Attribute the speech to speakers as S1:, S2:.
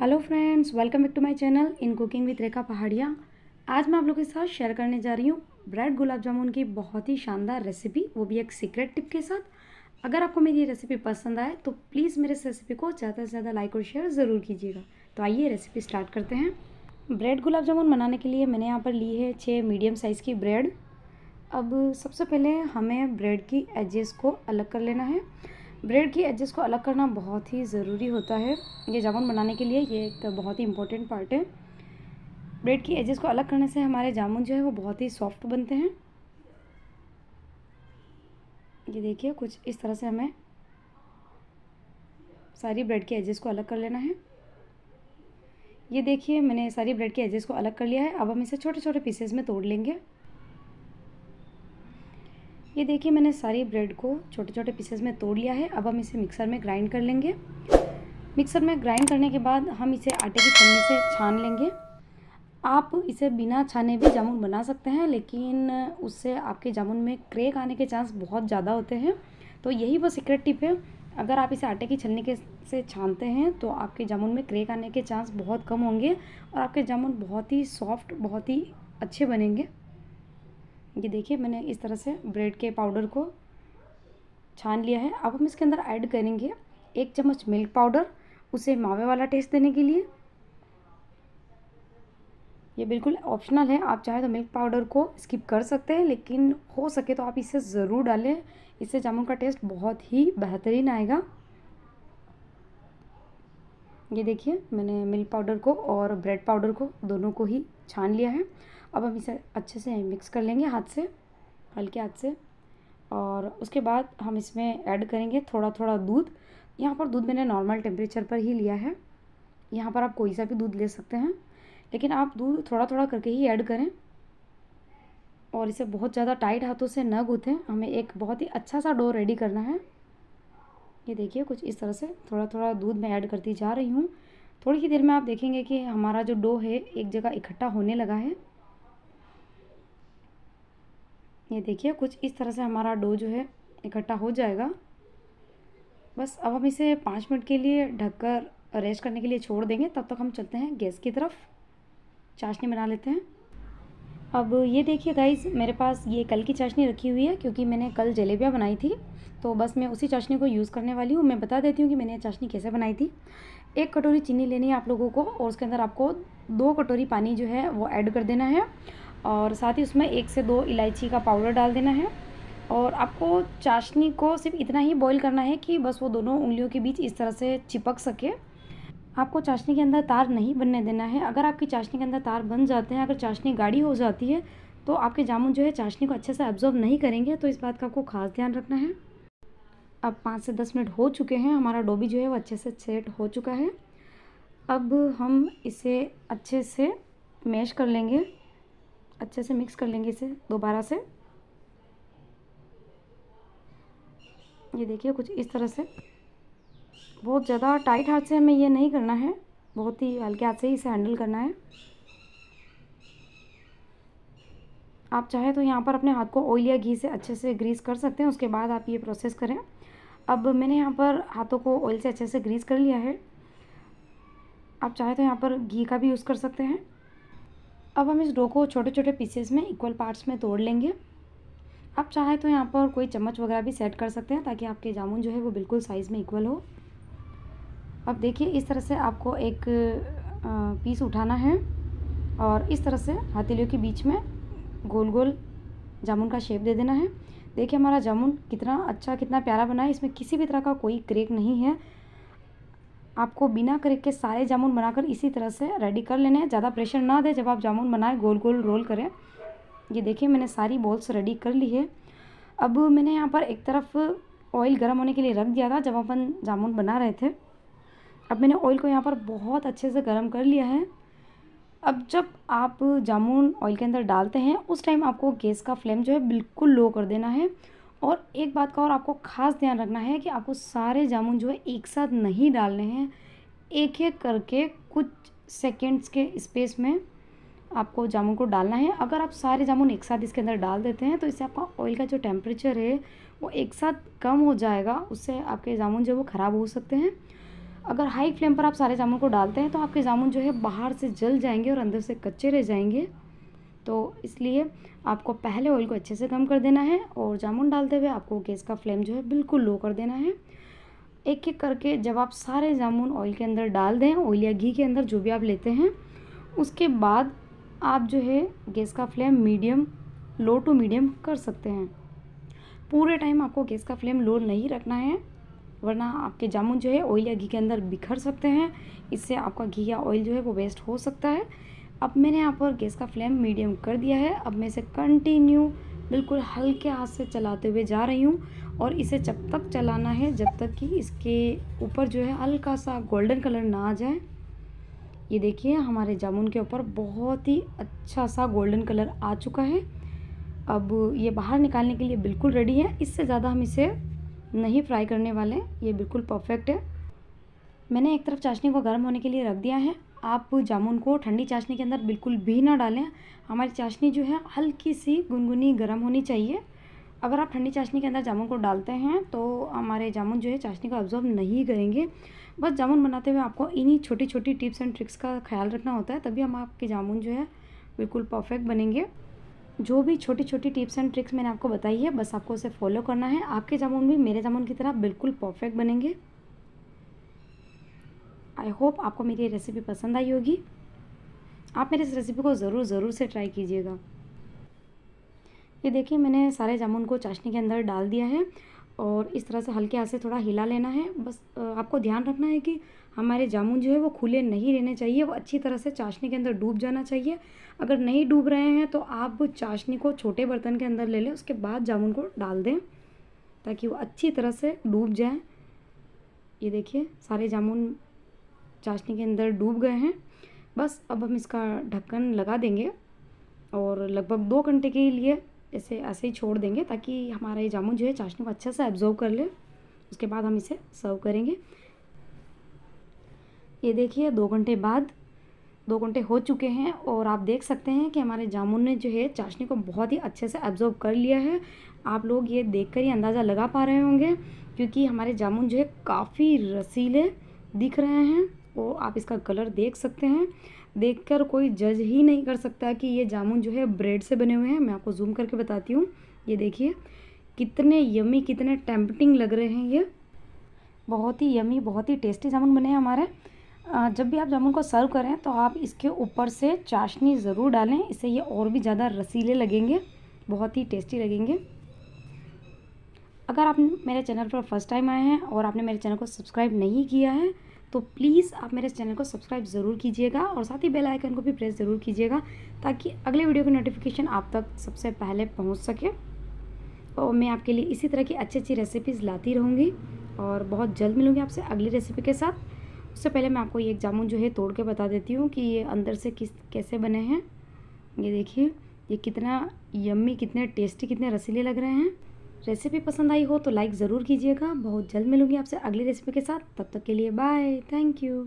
S1: hello friends welcome back to my channel in cooking with Rekha Paharia आज मैं आप लोग के साथ शेयर करने जा रही हूँ ब्रेड गुलाब जामुन की बहुत ही शानदार रेसिपी वो भी एक सीक्रेट टिप के साथ अगर आपको मेरी ये रेसिपी पसंद आए तो प्लीज़ मेरे इस रेसिपी को ज़्यादा से ज़्यादा लाइक और शेयर ज़रूर कीजिएगा तो आइए रेसिपी स्टार्ट करते हैं ब्रेड गुलाब जामुन बनाने के लिए मैंने यहाँ पर ली है छः मीडियम साइज़ की ब्रेड अब सबसे पहले हमें ब्रेड की एजेस को अलग कर लेना है ब्रेड की एजेस को अलग करना बहुत ही ज़रूरी होता है ये जामुन बनाने के लिए ये एक बहुत ही इंपॉर्टेंट पार्ट है ब्रेड की एजेस को अलग करने से हमारे जामुन जो है वो बहुत ही सॉफ्ट बनते हैं ये देखिए कुछ इस तरह से हमें सारी ब्रेड के एजेस को अलग कर लेना है ये देखिए मैंने सारी ब्रेड के एजेस को अलग कर लिया है अब हम इसे छोटे छोटे पीसेस में तोड़ लेंगे ये देखिए मैंने सारी ब्रेड को छोटे छोटे पीसेस में तोड़ लिया है अब हम इसे मिक्सर में ग्राइंड कर लेंगे मिक्सर में ग्राइंड करने के बाद हम इसे आटे की छन्नी से छान लेंगे आप इसे बिना छाने भी जामुन बना सकते हैं लेकिन उससे आपके जामुन में क्रेक आने के चांस बहुत ज़्यादा होते हैं तो यही वो सीक्रेट टिप है अगर आप इसे आटे की छलनी के से छानते हैं तो आपके जामुन में क्रेक आने के चांस बहुत कम होंगे और आपके जामुन बहुत ही सॉफ्ट बहुत ही अच्छे बनेंगे ये देखिए मैंने इस तरह से ब्रेड के पाउडर को छान लिया है अब हम इसके अंदर ऐड करेंगे एक चम्मच मिल्क पाउडर उसे मावे वाला टेस्ट देने के लिए ये बिल्कुल ऑप्शनल है आप चाहे तो मिल्क पाउडर को स्किप कर सकते हैं लेकिन हो सके तो आप इसे ज़रूर डालें इससे जामुन का टेस्ट बहुत ही बेहतरीन आएगा ये देखिए मैंने मिल्क पाउडर को और ब्रेड पाउडर को दोनों को ही छान लिया है अब हम इसे अच्छे से मिक्स कर लेंगे हाथ से हल्के हाथ से और उसके बाद हम इसमें ऐड करेंगे थोड़ा थोड़ा दूध यहाँ पर दूध मैंने नॉर्मल टेम्परेचर पर ही लिया है यहाँ पर आप कोई सा भी दूध ले सकते हैं लेकिन आप दूध थोड़ा थोड़ा करके ही ऐड करें और इसे बहुत ज़्यादा टाइट हाथों से न गूँथें हमें एक बहुत ही अच्छा सा डो रेडी करना है ये देखिए कुछ इस तरह से थोड़ा थोड़ा दूध मैं ऐड करती जा रही हूँ थोड़ी ही देर में आप देखेंगे कि हमारा जो डो है एक जगह इकट्ठा होने लगा है ये देखिए कुछ इस तरह से हमारा डो जो है इकट्ठा हो जाएगा बस अब हम इसे पाँच मिनट के लिए ढककर रेस्ट करने के लिए छोड़ देंगे तब तक हम चलते हैं गैस की तरफ चाशनी बना लेते हैं अब ये देखिए गाइज मेरे पास ये कल की चाशनी रखी हुई है क्योंकि मैंने कल जलेबियाँ बनाई थी तो बस मैं उसी चाशनी को यूज़ करने वाली हूँ मैं बता देती हूँ कि मैंने ये चाशनी कैसे बनाई थी एक कटोरी चीनी लेनी है आप लोगों को और उसके अंदर आपको दो कटोरी पानी जो है वो ऐड कर देना है और साथ ही उसमें एक से दो इलायची का पाउडर डाल देना है और आपको चाशनी को सिर्फ इतना ही बॉईल करना है कि बस वो दोनों उंगलियों के बीच इस तरह से चिपक सके आपको चाशनी के अंदर तार नहीं बनने देना है अगर आपकी चाशनी के अंदर तार बन जाते हैं अगर चाशनी गाढ़ी हो जाती है तो आपके जामुन जो है चाशनी को अच्छे से एब्जॉर्व नहीं करेंगे तो इस बात का आपको खास ध्यान रखना है अब पाँच से दस मिनट हो चुके हैं हमारा डोबी जो है वो अच्छे से सेट हो चुका है अब हम इसे अच्छे से मैश कर लेंगे अच्छे से मिक्स कर लेंगे इसे दोबारा से ये देखिए कुछ इस तरह से बहुत ज़्यादा टाइट हाथ से हमें ये नहीं करना है बहुत ही हल्के हाथ से ही इसे हैंडल करना है आप चाहे तो यहाँ पर अपने हाथ को ऑयल या घी से अच्छे से ग्रीस कर सकते हैं उसके बाद आप ये प्रोसेस करें अब मैंने यहाँ पर हाथों को ऑयल से अच्छे से ग्रीस कर लिया है आप चाहे तो यहाँ पर घी का भी यूज़ कर सकते हैं अब हम इस डो को छोटे छोटे पीसेस में इक्वल पार्ट्स में तोड़ लेंगे आप चाहे तो यहाँ पर कोई चम्मच वगैरह भी सेट कर सकते हैं ताकि आपके जामुन जो है वो बिल्कुल साइज़ में इक्वल हो अब देखिए इस तरह से आपको एक पीस उठाना है और इस तरह से हथेलियों के बीच में गोल गोल जामुन का शेप दे देना है देखिए हमारा जामुन कितना अच्छा कितना प्यारा बना है इसमें किसी भी तरह का कोई क्रेक नहीं है आपको बिना करे के सारे जामुन बनाकर इसी तरह से रेडी कर लेने हैं ज़्यादा प्रेशर ना दें जब आप जामुन बनाएं गोल गोल रोल करें ये देखिए मैंने सारी बॉल्स रेडी कर ली है अब मैंने यहाँ पर एक तरफ ऑयल गर्म होने के लिए रख दिया था जब अपन जामुन बना रहे थे अब मैंने ऑयल को यहाँ पर बहुत अच्छे से गर्म कर लिया है अब जब आप जामुन ऑयल के अंदर डालते हैं उस टाइम आपको गैस का फ्लेम जो है बिल्कुल लो कर देना है और एक बात का और आपको ख़ास ध्यान रखना है कि आपको सारे जामुन जो है एक साथ नहीं डालने हैं एक एक करके कुछ सेकेंड्स के स्पेस में आपको जामुन को डालना है अगर आप सारे जामुन एक साथ इसके अंदर डाल देते हैं तो इससे आपका ऑयल का जो टेम्परेचर है वो एक साथ कम हो जाएगा उससे आपके जामुन जो है वो ख़राब हो सकते हैं अगर हाई फ्लेम पर आप सारे जामुन को डालते हैं तो आपके जामुन जो है बाहर से जल जाएंगे और अंदर से कच्चे रह जाएंगे तो इसलिए आपको पहले ऑयल को अच्छे से कम कर देना है और जामुन डालते हुए आपको गैस का फ्लेम जो है बिल्कुल लो कर देना है एक एक करके जब आप सारे जामुन ऑयल के अंदर डाल दें ऑयल या घी के अंदर जो भी आप लेते हैं उसके बाद आप जो है गैस का flame medium low to medium कर सकते हैं पूरे टाइम आपको गैस का फ्लेम लो नहीं रखना है वरना आपके जामुन जो है ऑयल या घी के अंदर बिखर सकते हैं इससे आपका घी या ऑयल जो है वो वेस्ट हो सकता है अब मैंने यहाँ पर गैस का फ्लेम मीडियम कर दिया है अब मैं इसे कंटिन्यू बिल्कुल हल्के हाथ से चलाते हुए जा रही हूँ और इसे जब तक चलाना है जब तक कि इसके ऊपर जो है हल्का सा गोल्डन कलर ना आ जाए ये देखिए हमारे जामुन के ऊपर बहुत ही अच्छा सा गोल्डन कलर आ चुका है अब ये बाहर निकालने के लिए बिल्कुल रेडी है इससे ज़्यादा हम इसे नहीं फ्राई करने वाले ये बिल्कुल परफेक्ट है मैंने एक तरफ चाशनी को गर्म होने के लिए रख दिया है आप जामुन को ठंडी चाशनी के अंदर बिल्कुल भी ना डालें हमारी चाशनी जो है हल्की सी गुनगुनी गर्म होनी चाहिए अगर आप ठंडी चाशनी के अंदर जामुन को डालते हैं तो हमारे जामुन जो है चाशनी को ऑब्जॉर्व नहीं करेंगे बस जामुन बनाते हुए आपको इन्हीं छोटी छोटी टिप्स एंड ट्रिक्स का ख्याल रखना होता है तभी हम आपके जामुन जो है बिल्कुल परफेक्ट बनेंगे जो भी छोटी छोटी टिप्स एंड ट्रिक्स मैंने आपको बताई है बस आपको उसे फॉलो करना है आपके जामुन भी मेरे जामुन की तरह बिल्कुल परफेक्ट बनेंगे आई होप आपको मेरी ये रेसिपी पसंद आई होगी आप मेरे इस रेसिपी को ज़रूर ज़रूर से ट्राई कीजिएगा ये देखिए मैंने सारे जामुन को चाशनी के अंदर डाल दिया है और इस तरह से हल्के हाथ से थोड़ा हिला लेना है बस आपको ध्यान रखना है कि हमारे जामुन जो है वो खुले नहीं रहने चाहिए वो अच्छी तरह से चाशनी के अंदर डूब जाना चाहिए अगर नहीं डूब रहे हैं तो आप चाशनी को छोटे बर्तन के अंदर ले लें उसके बाद जामुन को डाल दें ताकि वो अच्छी तरह से डूब जाए ये देखिए सारे जामुन चाशनी के अंदर डूब गए हैं बस अब हम इसका ढक्कन लगा देंगे और लगभग दो घंटे के लिए इसे ऐसे ही छोड़ देंगे ताकि हमारा ये जामुन जो है चाशनी को अच्छा से एब्जॉर्व कर ले उसके बाद हम इसे सर्व करेंगे ये देखिए दो घंटे बाद दो घंटे हो चुके हैं और आप देख सकते हैं कि हमारे जामुन ने जो है चाशनी को बहुत ही अच्छे से एब्जॉर्व कर लिया है आप लोग ये देख कर ही अंदाज़ा लगा पा रहे होंगे क्योंकि हमारे जामुन जो है काफ़ी रसीले दिख रहे हैं को आप इसका कलर देख सकते हैं देखकर कोई जज ही नहीं कर सकता कि ये जामुन जो है ब्रेड से बने हुए हैं मैं आपको जूम करके बताती हूँ ये देखिए कितने यमी कितने टेम्पटिंग लग रहे हैं ये बहुत ही यमी बहुत ही टेस्टी जामुन बने हैं हमारे जब भी आप जामुन को सर्व करें तो आप इसके ऊपर से चाशनी ज़रूर डालें इससे ये और भी ज़्यादा रसीले लगेंगे बहुत ही टेस्टी लगेंगे अगर आप मेरे चैनल पर फर्स्ट टाइम आए हैं और आपने मेरे चैनल को सब्सक्राइब नहीं किया है तो प्लीज़ आप मेरे चैनल को सब्सक्राइब ज़रूर कीजिएगा और साथ ही बेल आइकन को भी प्रेस ज़रूर कीजिएगा ताकि अगले वीडियो की नोटिफिकेशन आप तक सबसे पहले पहुंच सके और मैं आपके लिए इसी तरह की अच्छी अच्छी रेसिपीज़ लाती रहूँगी और बहुत जल्द मिलूँगी आपसे अगली रेसिपी के साथ उससे पहले मैं आपको ये एक जामुन जो है तोड़ के बता देती हूँ कि ये अंदर से किस कैसे बने हैं ये देखिए ये कितना यम्मी कितने टेस्टी कितने रसीले लग रहे हैं रेसिपी पसंद आई हो तो लाइक ज़रूर कीजिएगा बहुत जल्द मिलूंगी आपसे अगली रेसिपी के साथ तब तक के लिए बाय थैंक यू